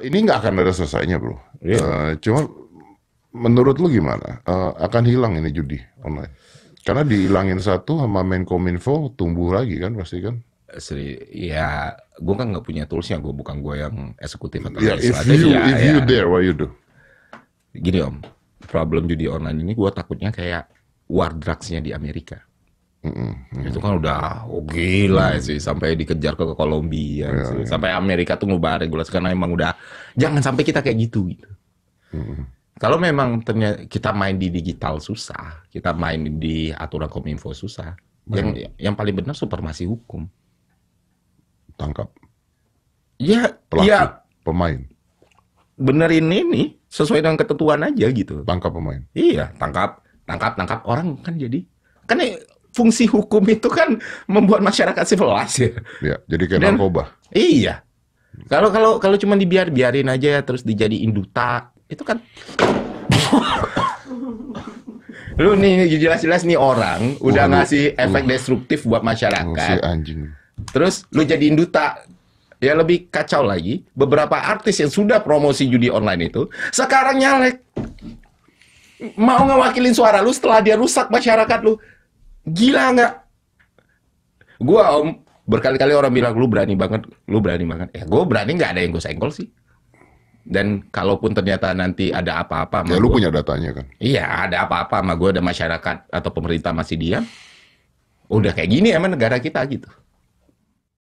Ini nggak akan ada selesainya bro. Yeah. Iya. Uh, cuma menurut lu gimana? Uh, akan hilang ini judi online? Karena dihilangin satu sama Menkominfo tumbuh lagi kan pasti kan? Eh, Seri, ya gue kan nggak punya toolsnya, gue bukan gue yang eksekutif atau yeah, if you, ya, if ya. you there, what you do? Gini om, problem judi online ini gue takutnya kayak war drugsnya di Amerika mm hmm Itu kan udah oh gila mm. sih sampai dikejar ke Kolombia yeah, Yeah. sampai Amerika tuh ngubah regulasi karena emang udah jangan sampai kita kayak gitu gitu. Mm. Kalau memang ternyata kita main di digital susah, kita main di aturan kominfo susah. Mm. Yang yang paling benar supermasi hukum. Tangkap. Ya, pelaku, ya, pemain. bener ini nih sesuai dengan ketentuan aja gitu. Tangkap pemain. Iya, tangkap, tangkap, tangkap orang kan jadi kan fungsi hukum itu kan membuat masyarakat civilis ya. ya jadi kayak Dan, narkoba. Iya. Kalau kalau kalau cuma dibiar-biarin aja ya, terus dijadi duta, itu kan Lu nih jelas-jelas nih orang udah ngasih efek destruktif buat masyarakat. anjing. Terus lu jadi duta. Ya lebih kacau lagi, beberapa artis yang sudah promosi judi online itu sekarang nyalek mau ngewakilin suara lu setelah dia rusak masyarakat lu. Gila nggak? Gua om berkali-kali orang bilang lu berani banget, lu berani banget. Eh, ya, gue berani nggak ada yang gue senggol sih. Dan kalaupun ternyata nanti ada apa-apa, ya lu punya datanya kan? Iya, ada apa-apa sama gue, ada masyarakat atau pemerintah masih diam. Udah kayak gini emang negara kita gitu.